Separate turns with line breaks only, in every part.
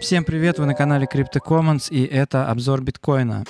Всем привет, вы на канале Crypto Commons и это обзор биткоина.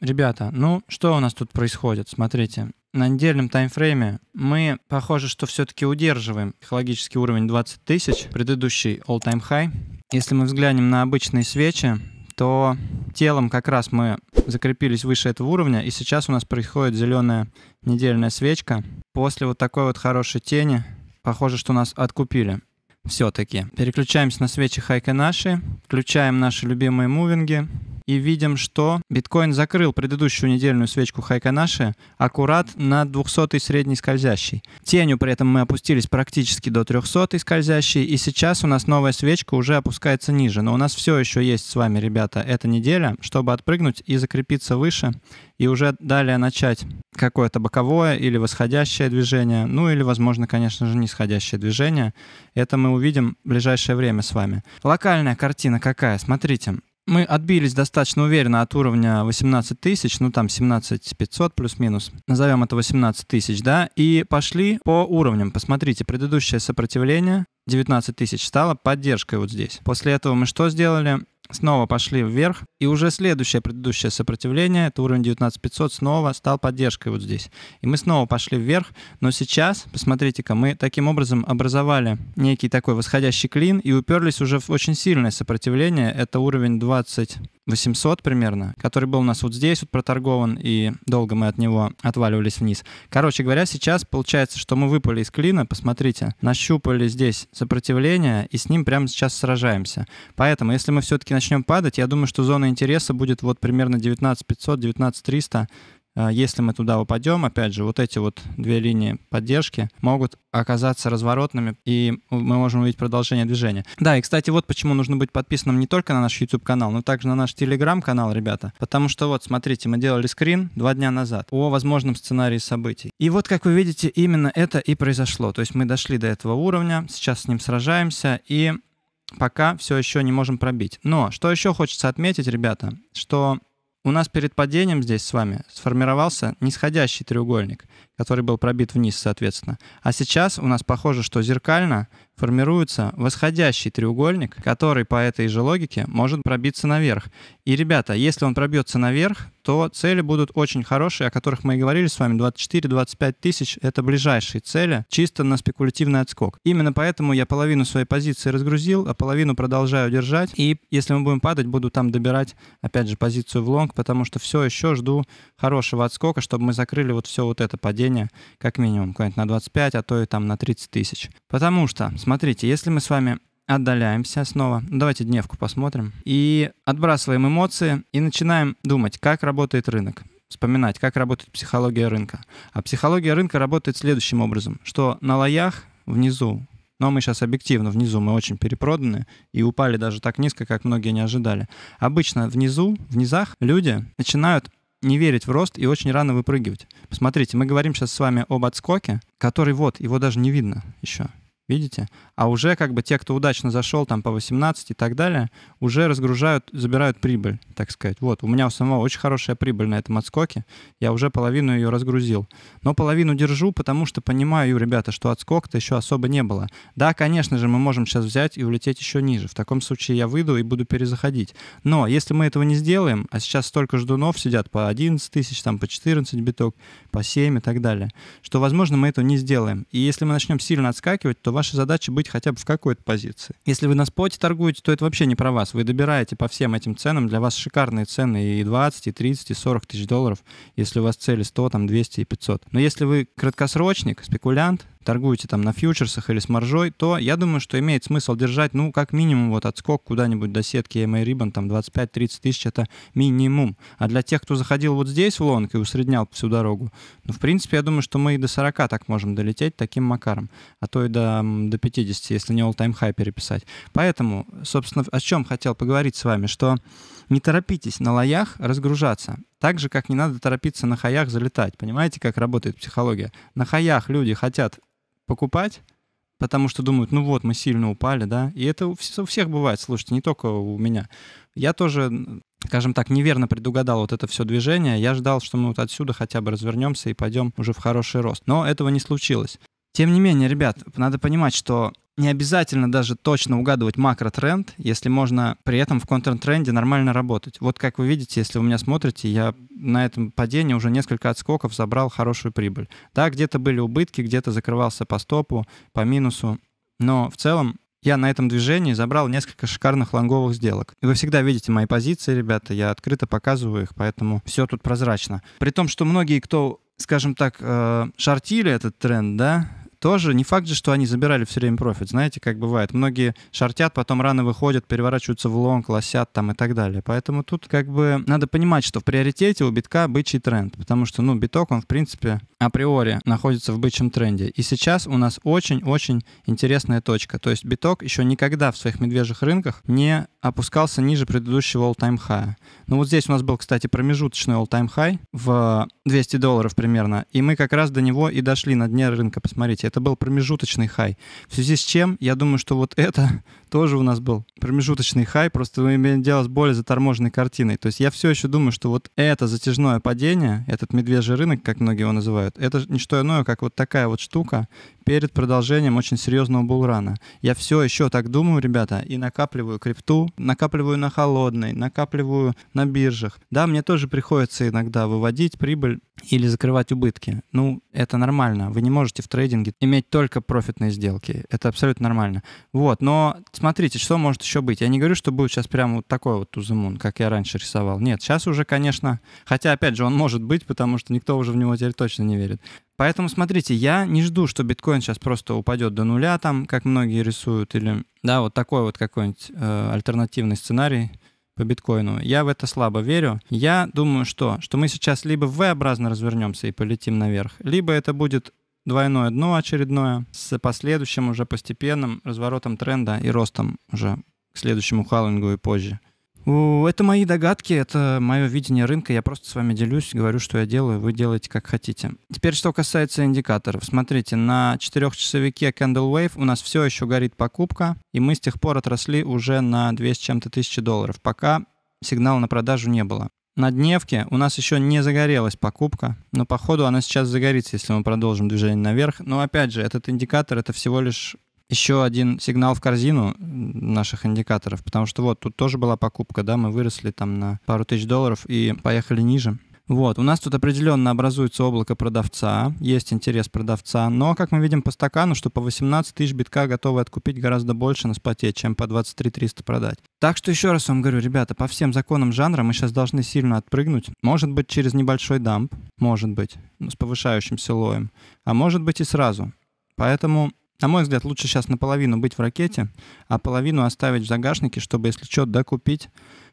Ребята, ну что у нас тут происходит? Смотрите, на недельном таймфрейме мы, похоже, что все-таки удерживаем психологический уровень 20 тысяч, предыдущий all-time high. Если мы взглянем на обычные свечи, то телом как раз мы закрепились выше этого уровня, и сейчас у нас происходит зеленая недельная свечка. После вот такой вот хорошей тени, похоже, что нас откупили все-таки. Переключаемся на свечи Хайка Наши, включаем наши любимые мувинги, и видим, что биткоин закрыл предыдущую недельную свечку Хайканаши аккурат на 200 средней скользящей. Тенью при этом мы опустились практически до 300 скользящей, и сейчас у нас новая свечка уже опускается ниже. Но у нас все еще есть с вами, ребята, эта неделя, чтобы отпрыгнуть и закрепиться выше, и уже далее начать какое-то боковое или восходящее движение, ну или, возможно, конечно же, нисходящее движение. Это мы увидим в ближайшее время с вами. Локальная картина какая? Смотрите, мы отбились достаточно уверенно от уровня 18 тысяч, ну там 17 500 плюс-минус, назовем это 18 тысяч, да, и пошли по уровням. Посмотрите, предыдущее сопротивление 19 тысяч стало поддержкой вот здесь. После этого мы что сделали? снова пошли вверх. И уже следующее предыдущее сопротивление, это уровень 19500, снова стал поддержкой вот здесь. И мы снова пошли вверх, но сейчас, посмотрите-ка, мы таким образом образовали некий такой восходящий клин и уперлись уже в очень сильное сопротивление. Это уровень 20800 примерно, который был у нас вот здесь вот проторгован, и долго мы от него отваливались вниз. Короче говоря, сейчас получается, что мы выпали из клина, посмотрите, нащупали здесь сопротивление, и с ним прямо сейчас сражаемся. Поэтому, если мы все-таки начнем падать, я думаю, что зона интереса будет вот примерно 19 500, 19 300. Если мы туда упадем, опять же, вот эти вот две линии поддержки могут оказаться разворотными, и мы можем увидеть продолжение движения. Да, и, кстати, вот почему нужно быть подписанным не только на наш YouTube-канал, но также на наш Telegram-канал, ребята. Потому что вот, смотрите, мы делали скрин два дня назад о возможном сценарии событий. И вот, как вы видите, именно это и произошло. То есть мы дошли до этого уровня, сейчас с ним сражаемся, и пока все еще не можем пробить. Но что еще хочется отметить, ребята, что у нас перед падением здесь с вами сформировался нисходящий треугольник который был пробит вниз, соответственно. А сейчас у нас похоже, что зеркально формируется восходящий треугольник, который по этой же логике может пробиться наверх. И, ребята, если он пробьется наверх, то цели будут очень хорошие, о которых мы и говорили с вами, 24-25 тысяч — это ближайшие цели, чисто на спекулятивный отскок. Именно поэтому я половину своей позиции разгрузил, а половину продолжаю держать. И если мы будем падать, буду там добирать, опять же, позицию в лонг, потому что все еще жду хорошего отскока, чтобы мы закрыли вот все вот это падение средняя как минимум куда-нибудь на 25, а то и там на 30 тысяч. Потому что, смотрите, если мы с вами отдаляемся снова. Ну, давайте дневку посмотрим. И отбрасываем эмоции и начинаем думать, как работает рынок вспоминать, как работает психология рынка. А психология рынка работает следующим образом, что на лоях внизу, но мы сейчас объективно внизу, мы очень перепроданы и упали даже так низко, как многие не ожидали. Обычно внизу, в низах люди начинают не верить в рост и очень рано выпрыгивать. Посмотрите, мы говорим сейчас с вами об отскоке, который вот, его даже не видно еще видите? А уже как бы те, кто удачно зашел там по 18 и так далее, уже разгружают, забирают прибыль, так сказать. Вот, у меня у самого очень хорошая прибыль на этом отскоке, я уже половину ее разгрузил. Но половину держу, потому что понимаю, ребята, что отскок-то еще особо не было. Да, конечно же, мы можем сейчас взять и улететь еще ниже. В таком случае я выйду и буду перезаходить. Но если мы этого не сделаем, а сейчас столько ждунов сидят по 11 тысяч, там по 14 биток, по 7 и так далее, что, возможно, мы этого не сделаем. И если мы начнем сильно отскакивать, то ваша задача быть хотя бы в какой-то позиции. Если вы на споте торгуете, то это вообще не про вас. Вы добираете по всем этим ценам. Для вас шикарные цены и 20, и 30, и 40 тысяч долларов, если у вас цели 100, там 200 и 500. Но если вы краткосрочник, спекулянт, торгуете там на фьючерсах или с маржой, то я думаю, что имеет смысл держать, ну, как минимум, вот отскок куда-нибудь до сетки EMA эм Ribbon, там 25-30 тысяч, это минимум. А для тех, кто заходил вот здесь в лонг и усреднял всю дорогу, ну, в принципе, я думаю, что мы и до 40 так можем долететь таким макаром, а то и до, до 50, если не all-time high переписать. Поэтому, собственно, о чем хотел поговорить с вами, что не торопитесь на лоях разгружаться. Так же, как не надо торопиться на хаях залетать. Понимаете, как работает психология? На хаях люди хотят покупать, потому что думают, ну вот, мы сильно упали, да. И это у всех бывает, слушайте, не только у меня. Я тоже, скажем так, неверно предугадал вот это все движение. Я ждал, что мы вот отсюда хотя бы развернемся и пойдем уже в хороший рост. Но этого не случилось. Тем не менее, ребят, надо понимать, что не обязательно даже точно угадывать макротренд, если можно при этом в контртренде нормально работать. Вот как вы видите, если вы меня смотрите, я на этом падении уже несколько отскоков забрал хорошую прибыль. Да, где-то были убытки, где-то закрывался по стопу, по минусу, но в целом я на этом движении забрал несколько шикарных лонговых сделок. И вы всегда видите мои позиции, ребята, я открыто показываю их, поэтому все тут прозрачно. При том, что многие, кто скажем так, э, шортили этот тренд, да, тоже не факт же, что они забирали все время профит. Знаете, как бывает. Многие шортят, потом рано выходят, переворачиваются в лонг, лосят там и так далее. Поэтому тут как бы надо понимать, что в приоритете у битка бычий тренд. Потому что, ну, биток, он в принципе априори находится в бычьем тренде. И сейчас у нас очень-очень интересная точка. То есть биток еще никогда в своих медвежьих рынках не опускался ниже предыдущего all-time high. Ну вот здесь у нас был, кстати, промежуточный all-time high в 200 долларов примерно. И мы как раз до него и дошли на дне рынка. Посмотрите, это был промежуточный хай. В связи с чем, я думаю, что вот это тоже у нас был промежуточный хай, просто мы имеем дело с более заторможенной картиной. То есть я все еще думаю, что вот это затяжное падение, этот медвежий рынок, как многие его называют, это не что иное, как вот такая вот штука, перед продолжением очень серьезного булрана. Я все еще так думаю, ребята, и накапливаю крипту, накапливаю на холодной, накапливаю на биржах. Да, мне тоже приходится иногда выводить прибыль или закрывать убытки. Ну, это нормально. Вы не можете в трейдинге иметь только профитные сделки. Это абсолютно нормально. Вот, но смотрите, что может еще быть. Я не говорю, что будет сейчас прямо вот такой вот тузымун, как я раньше рисовал. Нет, сейчас уже, конечно, хотя, опять же, он может быть, потому что никто уже в него теперь точно не верит. Поэтому смотрите, я не жду, что биткоин сейчас просто упадет до нуля, там, как многие рисуют, или да, вот такой вот какой-нибудь э, альтернативный сценарий по биткоину. Я в это слабо верю. Я думаю, что, что мы сейчас либо V-образно развернемся и полетим наверх, либо это будет двойное дно очередное с последующим уже постепенным разворотом тренда и ростом уже к следующему халлингу и позже. Это мои догадки, это мое видение рынка. Я просто с вами делюсь, говорю, что я делаю, вы делаете как хотите. Теперь, что касается индикаторов. Смотрите, на четырехчасовике Candle Wave у нас все еще горит покупка, и мы с тех пор отросли уже на 200 чем-то тысячи долларов, пока сигнала на продажу не было. На дневке у нас еще не загорелась покупка, но походу она сейчас загорится, если мы продолжим движение наверх. Но опять же, этот индикатор это всего лишь еще один сигнал в корзину наших индикаторов, потому что вот тут тоже была покупка, да, мы выросли там на пару тысяч долларов и поехали ниже. Вот, у нас тут определенно образуется облако продавца, есть интерес продавца, но, как мы видим по стакану, что по 18 тысяч битка готовы откупить гораздо больше на споте, чем по 23 300 продать. Так что еще раз вам говорю, ребята, по всем законам жанра мы сейчас должны сильно отпрыгнуть. Может быть, через небольшой дамп, может быть, ну, с повышающимся лоем, а может быть и сразу. Поэтому на мой взгляд, лучше сейчас наполовину быть в ракете, а половину оставить в загашнике, чтобы, если что, докупить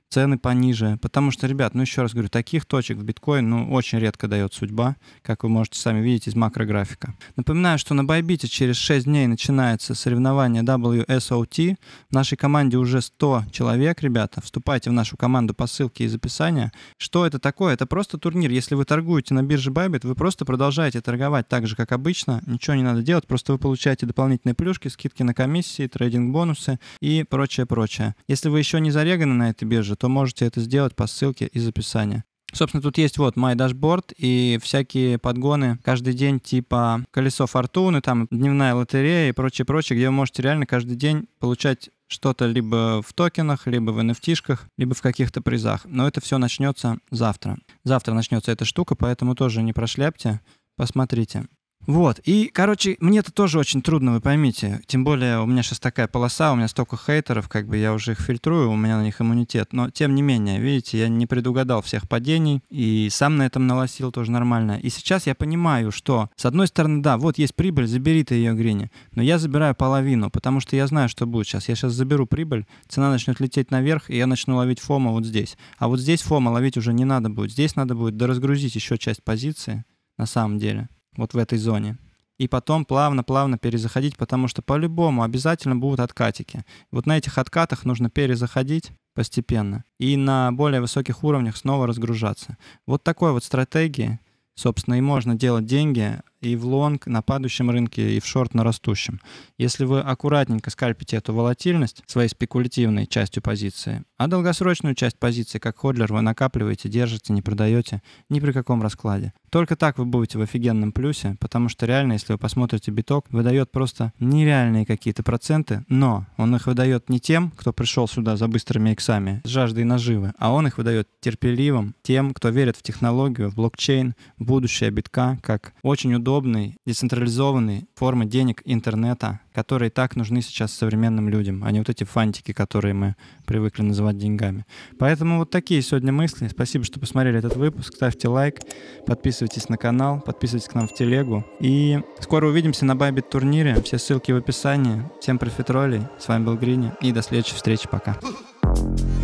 цены пониже. Потому что, ребят, ну еще раз говорю, таких точек в биткоин ну, очень редко дает судьба, как вы можете сами видеть из макрографика. Напоминаю, что на Байбите через 6 дней начинается соревнование WSOT. В нашей команде уже 100 человек, ребята. Вступайте в нашу команду по ссылке из описания. Что это такое? Это просто турнир. Если вы торгуете на бирже Байбит, вы просто продолжаете торговать так же, как обычно. Ничего не надо делать, просто вы получаете дополнительные плюшки, скидки на комиссии, трейдинг-бонусы и прочее-прочее. Если вы еще не зареганы на этой бирже, то можете это сделать по ссылке из описания. Собственно, тут есть вот My Dashboard и всякие подгоны каждый день типа колесо фортуны, там дневная лотерея и прочее-прочее, где вы можете реально каждый день получать что-то либо в токенах, либо в nft либо в каких-то призах. Но это все начнется завтра. Завтра начнется эта штука, поэтому тоже не прошляпьте, посмотрите. Вот, и, короче, мне это тоже очень трудно, вы поймите. Тем более у меня сейчас такая полоса, у меня столько хейтеров, как бы я уже их фильтрую, у меня на них иммунитет. Но, тем не менее, видите, я не предугадал всех падений, и сам на этом налосил тоже нормально. И сейчас я понимаю, что, с одной стороны, да, вот есть прибыль, забери ты ее, Грини, но я забираю половину, потому что я знаю, что будет сейчас. Я сейчас заберу прибыль, цена начнет лететь наверх, и я начну ловить фома вот здесь. А вот здесь фома ловить уже не надо будет. Здесь надо будет доразгрузить еще часть позиции на самом деле вот в этой зоне. И потом плавно-плавно перезаходить, потому что по-любому обязательно будут откатики. Вот на этих откатах нужно перезаходить постепенно и на более высоких уровнях снова разгружаться. Вот такой вот стратегии, собственно, и можно делать деньги, и в лонг на падающем рынке, и в шорт на растущем. Если вы аккуратненько скальпите эту волатильность своей спекулятивной частью позиции, а долгосрочную часть позиции, как ходлер, вы накапливаете, держите, не продаете ни при каком раскладе. Только так вы будете в офигенном плюсе, потому что реально, если вы посмотрите биток, выдает просто нереальные какие-то проценты, но он их выдает не тем, кто пришел сюда за быстрыми иксами, с жаждой наживы, а он их выдает терпеливым, тем, кто верит в технологию, в блокчейн, в будущее битка, как очень удобно удобной, децентрализованной формы денег интернета, которые так нужны сейчас современным людям, а не вот эти фантики, которые мы привыкли называть деньгами. Поэтому вот такие сегодня мысли. Спасибо, что посмотрели этот выпуск. Ставьте лайк, подписывайтесь на канал, подписывайтесь к нам в телегу. И скоро увидимся на Байбит турнире. Все ссылки в описании. Всем профитролей. С вами был Грини. И до следующей встречи. Пока. Thank you